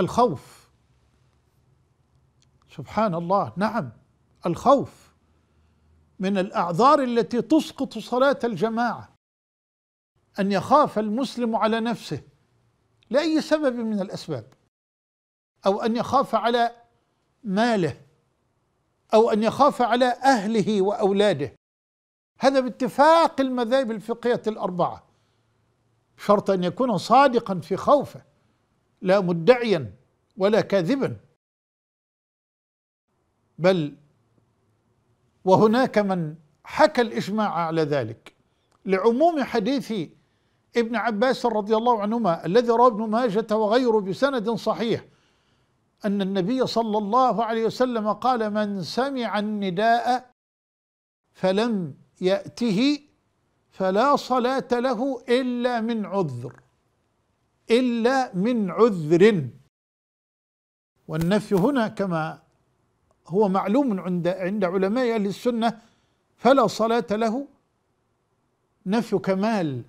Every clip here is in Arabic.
الخوف سبحان الله نعم الخوف من الاعذار التي تسقط صلاه الجماعه ان يخاف المسلم على نفسه لاي سبب من الاسباب او ان يخاف على ماله او ان يخاف على اهله واولاده هذا باتفاق المذاهب الفقهيه الاربعه شرط ان يكون صادقا في خوفه لا مدعيا ولا كاذبا بل وهناك من حكى الاجماع على ذلك لعموم حديث ابن عباس رضي الله عنهما الذي روى ابن ماجه وغيره بسند صحيح ان النبي صلى الله عليه وسلم قال من سمع النداء فلم ياته فلا صلاه له الا من عذر إلا من عذر والنفي هنا كما هو معلوم عند عند علماء أهل السنة فلا صلاة له نفي كمال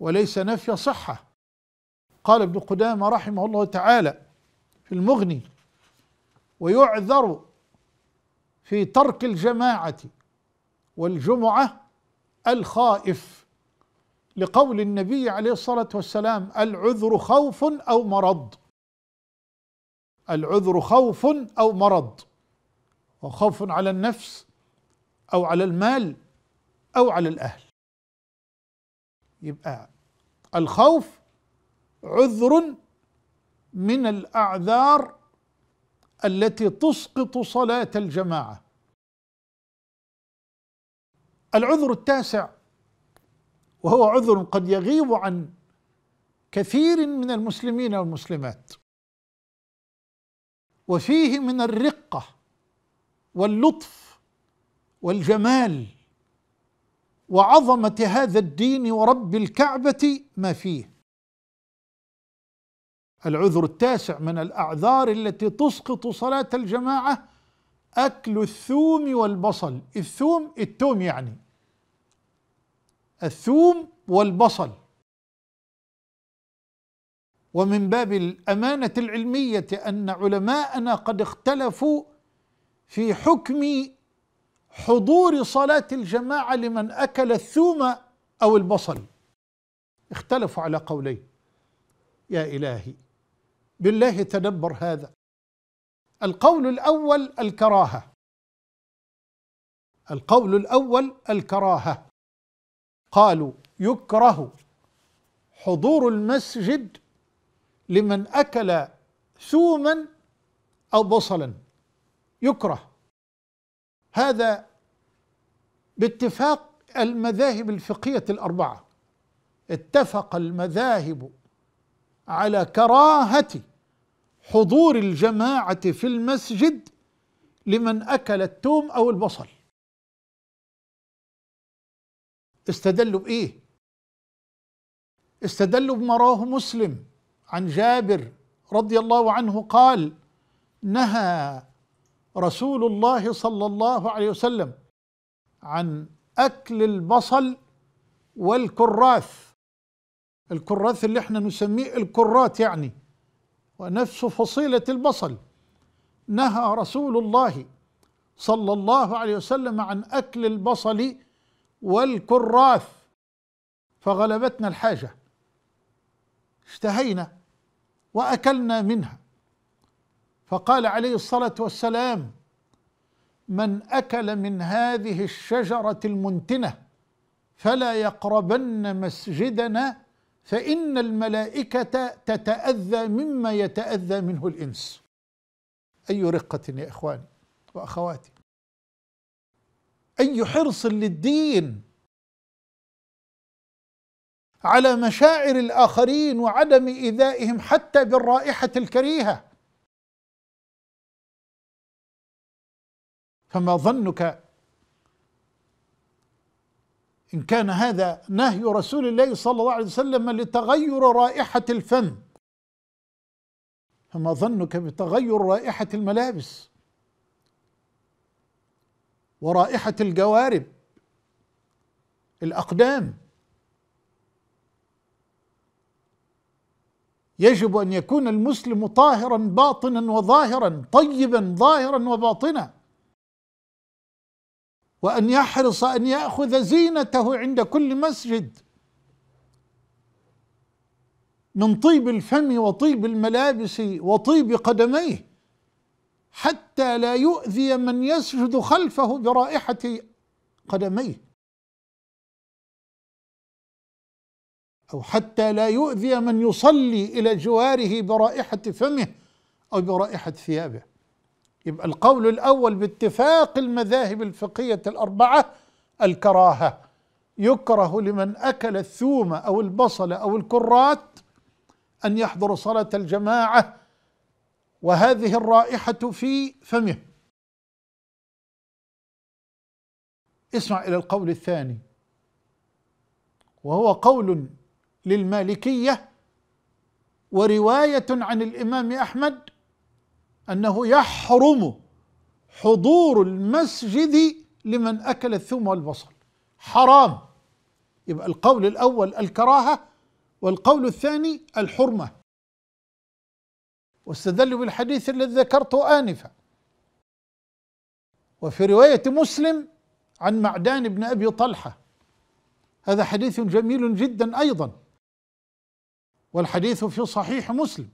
وليس نفي صحة قال ابن قدامة رحمه الله تعالى في المغني ويعذر في ترك الجماعة والجمعة الخائف لقول النبي عليه الصلاة والسلام العذر خوف أو مرض العذر خوف أو مرض وخوف على النفس أو على المال أو على الأهل يبقى الخوف عذر من الأعذار التي تسقط صلاة الجماعة العذر التاسع وهو عذر قد يغيب عن كثير من المسلمين والمسلمات وفيه من الرقه واللطف والجمال وعظمه هذا الدين ورب الكعبه ما فيه العذر التاسع من الاعذار التي تسقط صلاه الجماعه اكل الثوم والبصل الثوم التوم يعني الثوم والبصل ومن باب الامانه العلميه ان علماءنا قد اختلفوا في حكم حضور صلاه الجماعه لمن اكل الثوم او البصل اختلفوا على قولين يا الهي بالله تدبر هذا القول الاول الكراهه القول الاول الكراهه قالوا يكره حضور المسجد لمن أكل ثوما أو بصلا يكره هذا باتفاق المذاهب الفقهية الأربعة اتفق المذاهب على كراهة حضور الجماعة في المسجد لمن أكل التوم أو البصل استدلوا بايه استدلوا بما رواه مسلم عن جابر رضي الله عنه قال نهى رسول الله صلى الله عليه وسلم عن اكل البصل والكراث الكراث اللي احنا نسميه الكرات يعني ونفس فصيله البصل نهى رسول الله صلى الله عليه وسلم عن اكل البصل والكراث فغلبتنا الحاجة اشتهينا وأكلنا منها فقال عليه الصلاة والسلام من أكل من هذه الشجرة المنتنة فلا يقربن مسجدنا فإن الملائكة تتأذى مما يتأذى منه الإنس أي رقة يا إخواني وأخواتي أي حرص للدين على مشاعر الآخرين وعدم إيذائهم حتى بالرائحة الكريهة فما ظنك إن كان هذا نهي رسول الله صلى الله عليه وسلم لتغير رائحة الفم فما ظنك بتغير رائحة الملابس ورائحة الجوارب الأقدام يجب أن يكون المسلم طاهرا باطنا وظاهرا طيبا ظاهرا وباطنا وأن يحرص أن يأخذ زينته عند كل مسجد من طيب الفم وطيب الملابس وطيب قدميه حتى لا يؤذي من يسجد خلفه برائحة قدميه أو حتى لا يؤذي من يصلي إلى جواره برائحة فمه أو برائحة ثيابه يبقى القول الأول باتفاق المذاهب الفقهية الأربعة الكراهة يكره لمن أكل الثوم أو البصل أو الكرات أن يحضر صلاة الجماعة وهذه الرائحة في فمه اسمع إلى القول الثاني وهو قول للمالكية ورواية عن الإمام أحمد أنه يحرم حضور المسجد لمن أكل الثوم والبصل حرام يبقى القول الأول الكراهة والقول الثاني الحرمة واستدلوا بالحديث الذي ذكرته آنفا وفي رواية مسلم عن معدان بن أبي طلحة هذا حديث جميل جدا أيضا والحديث في صحيح مسلم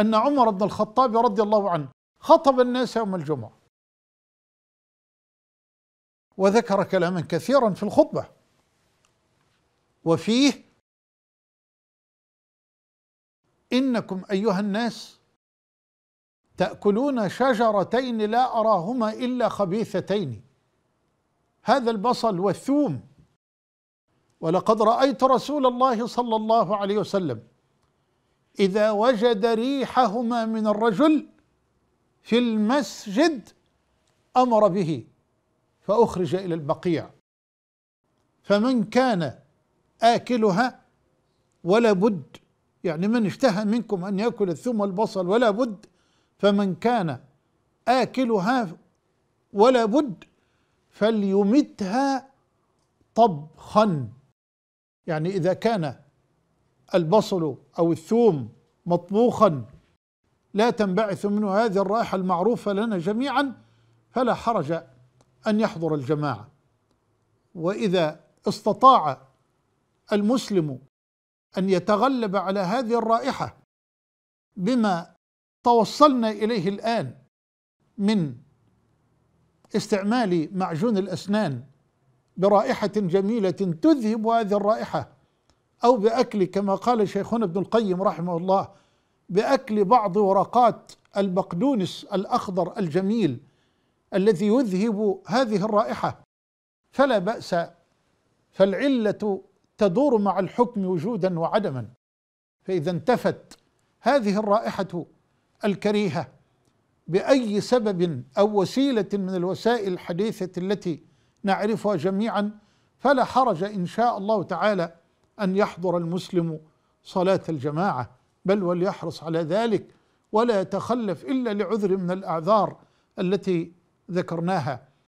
أن عمر بن الخطاب رضي الله عنه خطب الناس يوم الجمعة وذكر كلاما كثيرا في الخطبة وفيه انكم ايها الناس تاكلون شجرتين لا اراهما الا خبيثتين هذا البصل والثوم ولقد رايت رسول الله صلى الله عليه وسلم اذا وجد ريحهما من الرجل في المسجد امر به فاخرج الى البقيع فمن كان اكلها ولا بد يعني من اشتهى منكم أن يأكل الثوم والبصل ولا بد فمن كان آكلها ولا بد فليمتها طبخا يعني إذا كان البصل أو الثوم مطبوخا لا تنبعث منه هذه الرائحة المعروفة لنا جميعا فلا حرج أن يحضر الجماعة وإذا استطاع المسلم أن يتغلب على هذه الرائحة بما توصلنا إليه الآن من استعمال معجون الأسنان برائحة جميلة تذهب هذه الرائحة أو بأكل كما قال شيخنا ابن القيم رحمه الله بأكل بعض ورقات البقدونس الأخضر الجميل الذي يذهب هذه الرائحة فلا بأس فالعلة تدور مع الحكم وجودا وعدما فاذا انتفت هذه الرائحه الكريهه باي سبب او وسيله من الوسائل الحديثه التي نعرفها جميعا فلا حرج ان شاء الله تعالى ان يحضر المسلم صلاه الجماعه بل وليحرص على ذلك ولا يتخلف الا لعذر من الاعذار التي ذكرناها